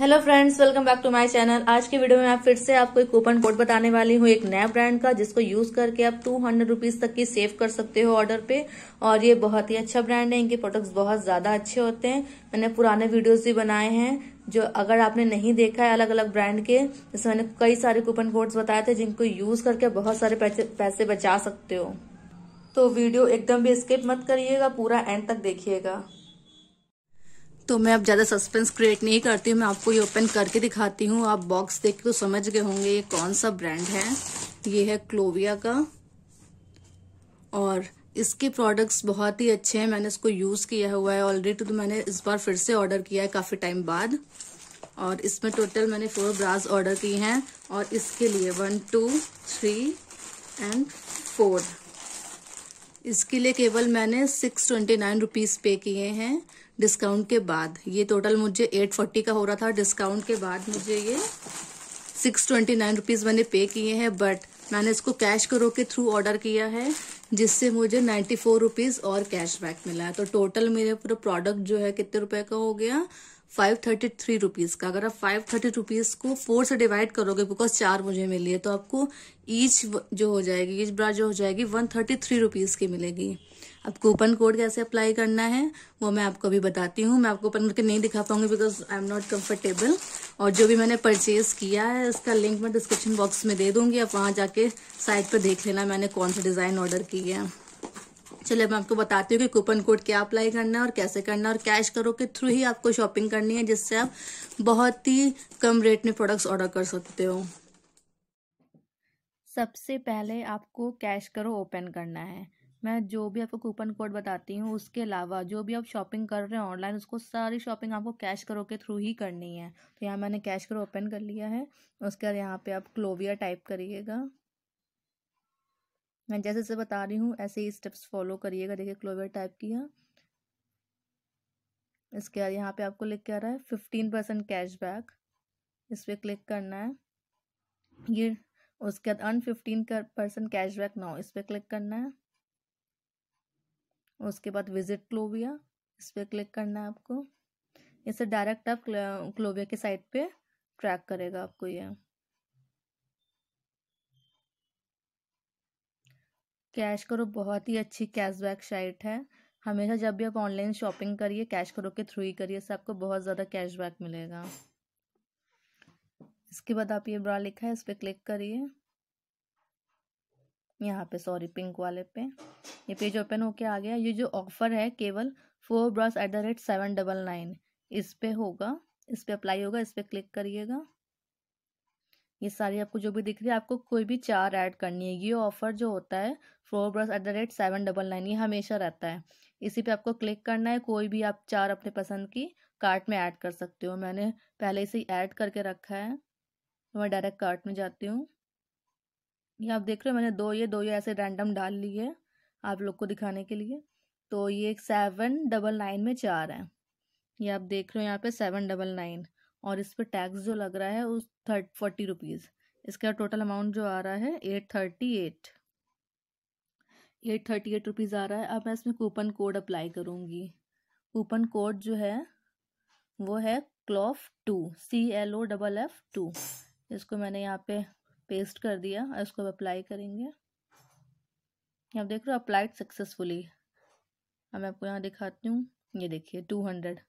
hello friends welcome back to my channel आज की video में मैं फिर से आपको एक कूपन कोड बताने वाली हूँ एक नया ब्रांड का जिसको यूज करके आप टू हंड्रेड रुपीज तक की सेव कर सकते हो ऑर्डर पे और ये बहुत ही अच्छा ब्रांड है इनके प्रोडक्ट्स बहुत ज्यादा अच्छे होते हैं मैंने पुराने वीडियोस भी बनाए हैं जो अगर आपने नहीं देखा है अलग अलग ब्रांड के जैसे मैंने कई सारे कूपन कोड्स बताए थे जिनको यूज करके बहुत सारे पैसे बचा सकते हो तो वीडियो एकदम भी स्किप मत करिएगा पूरा एंड तक देखिएगा तो मैं अब ज़्यादा सस्पेंस क्रिएट नहीं करती हूँ मैं आपको ये ओपन करके दिखाती हूँ आप बॉक्स देख के तो समझ गए होंगे ये कौन सा ब्रांड है तो ये है क्लोविया का और इसके प्रोडक्ट्स बहुत ही अच्छे हैं मैंने इसको यूज़ किया हुआ है ऑलरेडी तो, तो मैंने इस बार फिर से ऑर्डर किया है काफ़ी टाइम बाद और इसमें टोटल मैंने फोर ब्रास ऑर्डर की हैं और इसके लिए one two three and four इसके लिए केवल मैंने सिक्स ट्वेंटी नाइन रुपीज़ पे किए हैं डिस्काउंट के बाद ये टोटल मुझे एट फोर्टी का हो रहा था डिस्काउंट के बाद मुझे ये सिक्स ट्वेंटी नाइन रुपीज़ मैंने पे किए हैं बट मैंने इसको कैश करो के थ्रू ऑर्डर किया है जिससे मुझे नाइन्टी फोर रुपीज और कैशबैक मिला है तो टोटल मेरे पूरा प्रोडक्ट जो है कितने रुपए का हो गया फाइव थर्टी थ्री रुपीज का अगर आप फाइव थर्टी रुपीज को फोर से डिवाइड करोगे बिकॉज चार मुझे मिली है तो आपको ईच जो हो जाएगी ईच ब्रा जो हो जाएगी वन थर्टी थ्री रुपीज की मिलेगी अब कूपन कोड कैसे अप्लाई करना है वो मैं आपको अभी बताती हूँ मैं आपको ओपन करके नहीं दिखा पाऊंगी because I am not comfortable और जो भी मैंने परचेज किया है उसका लिंक मैं डिस्क्रिप्शन बॉक्स में दे दूंगी आप वहाँ जाके साइट पर देख लेना मैंने कौन सा डिज़ाइन ऑर्डर किया है चलिए मैं आपको बताती हूँ कि कूपन कोड क्या अप्लाई करना है और कैसे करना है और कैश करो के थ्रू ही आपको शॉपिंग करनी है जिससे आप बहुत ही कम रेट में प्रोडक्ट्स ऑर्डर कर सकते हो सबसे पहले आपको कैश करो ओपन करना है मैं जो भी आपको कूपन कोड बताती हूँ उसके अलावा जो भी आप शॉपिंग कर रहे हैं ऑनलाइन उसको सारी शॉपिंग आपको कैश करो के थ्रू ही करनी है तो यहाँ मैंने कैश करो ओपन कर लिया है उसके बाद यहाँ पे आप क्लोविया टाइप करिएगा मैं जैसे जैसे बता रही हूँ ऐसे ही स्टेप्स फॉलो करिएगा देखिए क्लोविया टाइप किया इसके बाद यहाँ पर आपको लिख के आ रहा है फिफ्टीन परसेंट कैशबैक इस पर क्लिक करना है ये उसके बाद अन फिफ्टीन परसेंट कैशबैक नाउ इस पर क्लिक करना है उसके बाद विजिट क्लोविया इस पर क्लिक करना है आपको इसे डायरेक्ट आप क्लोविया के साइट पे ट्रैक करेगा आपको ये कैश करो बहुत ही अच्छी कैशबैक साइट है हमेशा जब भी आप ऑनलाइन शॉपिंग करिए कैश करो के थ्रू ही करिए इससे आपको बहुत ज़्यादा कैशबैक मिलेगा इसके बाद आप ये ब्रा लिखा है इस पर क्लिक करिए यहाँ पे सॉरी पिंक वाले पे ये पेज ओपन होके आ गया ये जो ऑफर है केवल four brush at the rate seven double nine इस पर होगा इस पर अप्लाई होगा इस पर क्लिक करिएगा ये सारी आपको जो भी दिख रही है आपको कोई भी चार ऐड करनी है ये ऑफर जो होता है four brush at the rate seven double nine ये हमेशा रहता है इसी पे आपको क्लिक करना है कोई भी आप चार अपने पसंद की कार्ट में ऐड कर सकते हो मैंने पहले से ही ऐड करके रखा है मैं डायरेक्ट कार्ट में जाती हूँ ये आप देख रहे हो मैंने दो ये दो ये ऐसे रैंडम डाल ली है आप लोग को दिखाने के लिए तो ये सेवन डबल नाइन में चार है ये आप देख रहे हो यहाँ पे सेवन डबल नाइन और इस पर टैक्स जो लग रहा है उस थर्ट फोर्टी रुपीज़ इसका टोटल अमाउंट जो आ रहा है eight thirty eight eight thirty eight rupees आ रहा है अब मैं इसमें कूपन कोड अप्लाई करूँगी कूपन कोड जो है वो है cloff two C L O double F two इसको मैंने यहाँ पे पेस्ट कर दिया और इसको अब अप्लाई करेंगे आप देख रहे हो अप्लाइड सक्सेसफुली अब मैं आपको यहाँ दिखाती हूँ ये देखिए two hundred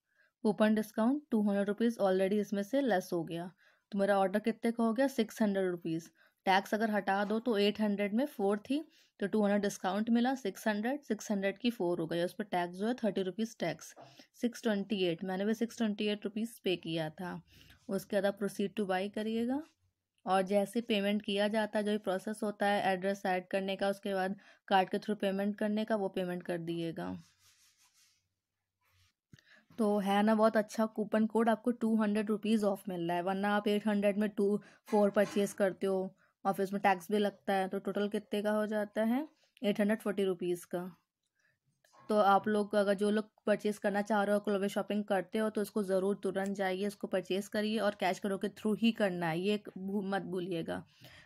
coupon discount two hundred rupees already इसमें से लेस हो गया तो मेरा ऑर्डर कितने का हो गया सिक्स हंड्रेड रुपीज़ टैक्स अगर हटा दो तो एट हंड्रेड में फोर थी तो टू हंड्रेड डिस्काउंट मिला सिक्स हंड्रेड सिक्स हंड्रेड की फोर हो गई उस पर टैक्स जो है thirty rupees tax six twenty eight मैंने भी सिक्स ट्वेंटी एट रुपीज़ पे किया था उसके बाद आप प्रोसीड टू बाई करिएगा और जैसे पेमेंट किया जाता है जो भी प्रोसेस होता है एड्रेस ऐड करने का उसके बाद कार्ड के थ्रू पेमेंट करने का वो पेमेंट कर दिएगा तो है ना बहुत अच्छा कूपन कोड आपको टू हंड्रेड रुपीज़ ऑफ मिल रहा है वरना आप एट हंड्रेड में टू फोर परचेज़ करते हो ऑफिस में टैक्स भी लगता है तो टोटल कितने का हो जाता है एट हंड्रेड फोर्टी रुपीज़ का तो आप लोग अगर जो लोग परचेज़ करना चाह रहे हो क्लोवे शॉपिंग करते हो तो उसको ज़रूर तुरंत जाइए उसको परचेज़ करिए और कैश करो के थ्रू ही करना है ये मत भूलिएगा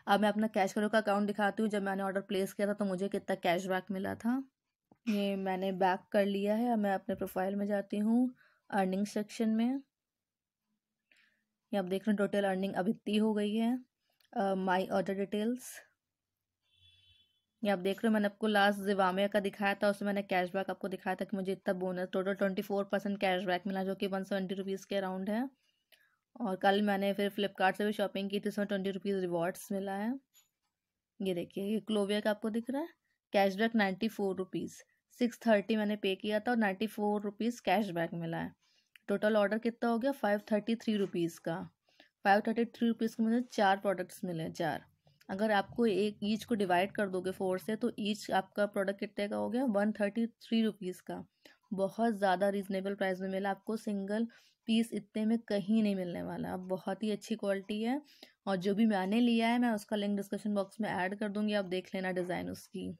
अब मैं अपना कैश करो का अकाउंट दिखाती हूँ जब मैंने ऑर्डर प्लेस किया था तो मुझे कितना कैशबैक मिला था ये मैंने बैक कर लिया है मैं अपने प्रोफाइल में जाती हूँ अर्निंग सेक्शन में ये आप देख रहे हैं टोटल अर्निंग अब इतनी हो गई है माई ऑर्डर डिटेल्स ये आप देख रहे हो मैंने आपको लास्ट जिवामिया का दिखाया था उसमें मैंने कैशबैक आपको दिखाया था कि मुझे इतना bonus total twenty four percent cashback मिला जो कि वन सेवेंटी रुपीज़ के अराउंड है और कल मैंने फिर फ्लिपकार्ट से भी शॉपिंग की थी उसमें ट्वेंटी रुपीज़ रिवॉर्ड्स मिला है ये देखिए ये क्लोविया का आपको दिख रहा है cashback ninety four rupees six thirty मैंने पे किया था और नाइन्टी फोर रुपीज़ कैशबैक मिला है टोटल ऑर्डर कितना हो गया फाइव थर्टी थ्री रुपीज़ का फाइव थर्टी थ्री रुपीज़ के मुझे चार प्रोडक्ट्स मिले चार अगर आपको एक ईच को डिवाइड कर दोगे फोर से तो ईच आपका प्रोडक्ट कितने का हो गया वन थर्टी थ्री रुपीज़ का बहुत ज़्यादा रिजनेबल प्राइस में मिला आपको सिंगल पीस इतने में कहीं नहीं मिलने वाला अब बहुत ही अच्छी क्वालिटी है और जो भी मैंने लिया है मैं उसका लिंक डिस्क्रिप्शन बॉक्स में ऐड कर दूँगी आप देख लेना डिज़ाइन उसकी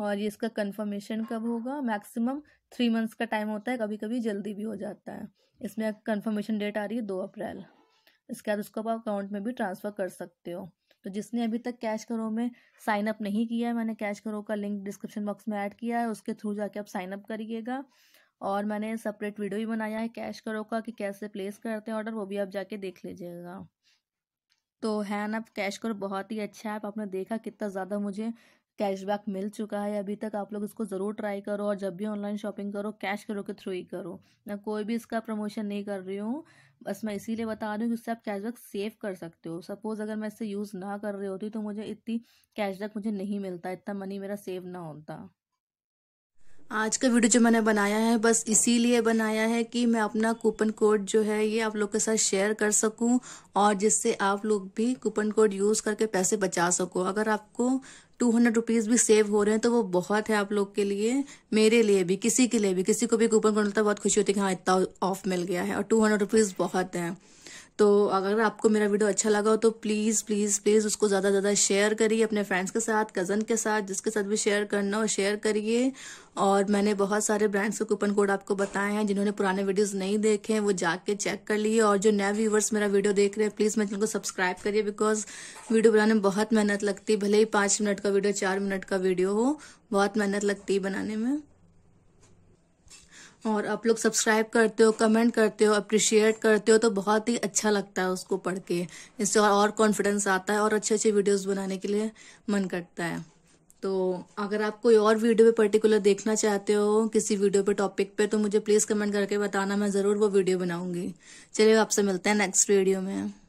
और ये इसका कंफर्मेशन कब होगा मैक्सिमम थ्री मंथ्स का टाइम होता है कभी कभी जल्दी भी हो जाता है इसमें कंफर्मेशन डेट आ रही है दो अप्रैल इसके बाद उसको आप अकाउंट में भी ट्रांसफ़र कर सकते हो तो जिसने अभी तक कैश करो में साइन अप नहीं किया है मैंने कैश करो का लिंक डिस्क्रिप्शन बॉक्स में ऐड किया है उसके थ्रू जाके आप साइन अप करिएगा और मैंने सेपरेट वीडियो भी बनाया है कैश करो का कि कैसे प्लेस करते हैं ऑर्डर वो भी आप जाके देख लीजिएगा तो हैन अप कैश करो बहुत ही अच्छा ऐप आपने देखा कितना ज़्यादा मुझे कैशबैक मिल चुका है अभी तक आप लोग इसको ज़रूर ट्राई करो और जब भी ऑनलाइन शॉपिंग करो कैश करो के थ्रू ही करो मैं कोई भी इसका प्रमोशन नहीं कर रही हूँ बस मैं इसीलिए बता रही हूँ कि उससे आप कैशबैक सेव कर सकते हो सपोज़ अगर मैं इससे यूज़ ना कर रही होती तो मुझे इतनी कैशबैक मुझे नहीं मिलता इतना मनी मेरा सेव ना होता आज का वीडियो जो मैंने बनाया है बस इसीलिए बनाया है कि मैं अपना कूपन कोड जो है ये आप लोग के साथ शेयर कर सकूं और जिससे आप लोग भी कूपन कोड यूज़ करके पैसे बचा सको अगर आपको टू हंड्रेड रुपीज़ भी सेव हो रहे हैं तो वो बहुत है आप लोग के लिए मेरे लिए भी किसी के लिए भी किसी को भी कूपन कोड मिलता है बहुत खुशी होती है कि हाँ इतना ऑफ मिल गया है और टू हंड्रेड रुपीज़ बहुत है तो अगर आपको मेरा वीडियो अच्छा लगा हो तो प्लीज़ प्लीज़ प्लीज़ उसको ज़्यादा से ज़्यादा शेयर करिए अपने फ्रेंड्स के साथ कज़न के साथ जिसके साथ भी शेयर करना हो शेयर करिए और मैंने बहुत सारे ब्रांड्स के कूपन कोड आपको बताए हैं जिन्होंने पुराने वीडियोस नहीं देखे हैं वो जाके चेक कर लिए और जो नए व्यूवर्स मेरा वीडियो देख रहे हैं प्लीज़ मेरे चैनल को सब्सक्राइब करिए बिकॉज वीडियो बनाने में बहुत मेहनत लगती है भले ही पाँच मिनट का वीडियो चार मिनट का वीडियो हो बहुत मेहनत लगती है बनाने में और आप लोग सब्सक्राइब करते हो कमेंट करते हो अप्रिशिएट करते हो तो बहुत ही अच्छा लगता है उसको पढ़ के इससे और कॉन्फिडेंस आता है और अच्छे अच्छे वीडियोस बनाने के लिए मन करता है तो अगर आप कोई और वीडियो पे पर्टिकुलर देखना चाहते हो किसी वीडियो पे टॉपिक पे तो मुझे प्लीज़ कमेंट करके बताना मैं ज़रूर वो वीडियो बनाऊंगी चलिए आपसे मिलते हैं नेक्स्ट वीडियो में